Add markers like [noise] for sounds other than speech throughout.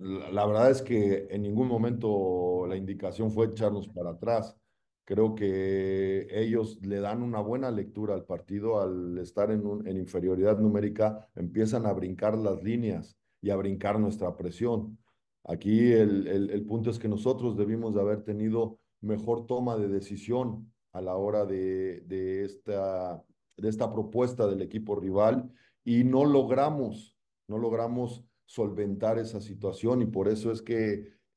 la, verdad es que en ningún momento la indicación fue echarnos para atrás. Creo que ellos le dan una buena lectura al partido al estar en, inferioridad numérica, empiezan a brincar las líneas y a brincar nuestra presión. Aquí el, punto es que nosotros debimos de haber tenido mejor toma de decisión a la hora de, esta, de esta propuesta del equipo rival y no logramos, no logramos solventar esa situación y por eso es que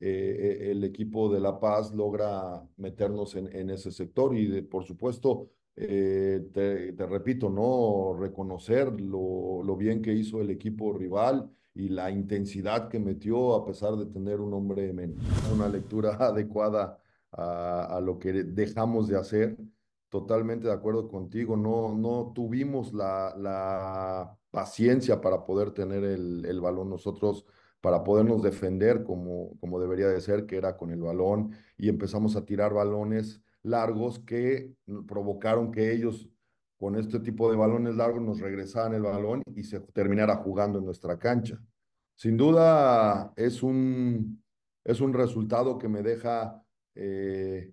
eh, eh, el equipo de La Paz logra meternos en, ese sector y por supuesto, eh, te, repito, ¿no? Reconocer lo, lo, bien que hizo el equipo rival y la intensidad que metió a pesar de tener un hombre menos. Una lectura [laughs] adecuada a, lo que dejamos de hacer. Totalmente de acuerdo contigo, no, no tuvimos la, la paciencia para poder tener el, el balón nosotros, para podernos defender como, como debería de ser, que era con el balón, y empezamos a tirar balones largos que provocaron que ellos con este tipo de balones largos nos regresaran el balón y se terminara jugando en nuestra cancha. Sin duda es un, es un resultado que me deja eh,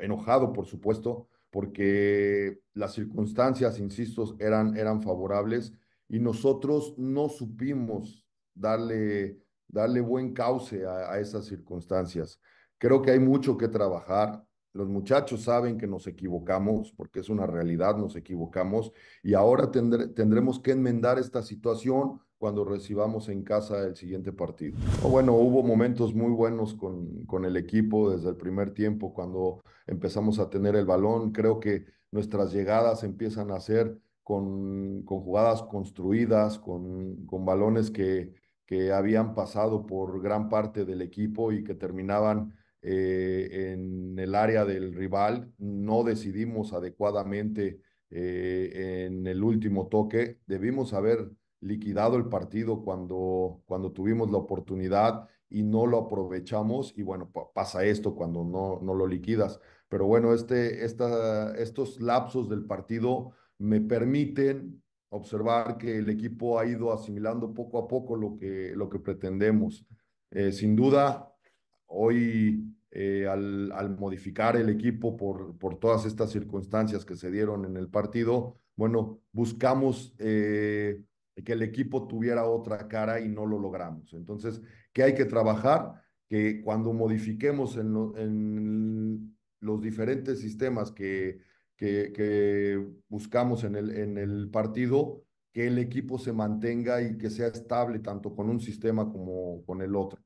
enojado, por supuesto, porque las circunstancias, insisto, eran, eran favorables y nosotros no supimos darle, darle buen cauce a, a esas circunstancias. Creo que hay mucho que trabajar, los muchachos saben que nos equivocamos, porque es una realidad, nos equivocamos, y ahora tendremos que enmendar esta situación cuando recibamos en casa el siguiente partido. Bueno, hubo momentos muy buenos con, el equipo desde el primer tiempo, cuando empezamos a tener el balón, creo que nuestras llegadas empiezan a ser con, jugadas construidas, con, balones que, que habían pasado por gran parte del equipo y que terminaban eh, en el área del rival, no decidimos adecuadamente eh, en el último toque, debimos haber liquidado el partido cuando, cuando tuvimos la oportunidad y no lo aprovechamos y bueno, pasa esto cuando no, no lo liquidas. Pero bueno, este, esta, estos lapsos del partido me permiten observar que el equipo ha ido asimilando poco a poco lo que, lo que pretendemos. Eh, sin duda, hoy eh, al, al, modificar el equipo por, por todas estas circunstancias que se dieron en el partido, bueno, buscamos eh, que el equipo tuviera otra cara y no lo logramos. Entonces, que hay que trabajar? Que cuando modifiquemos en, los diferentes sistemas que, que, que buscamos en el, en el partido, que el equipo se mantenga y que sea estable tanto con un sistema como con el otro.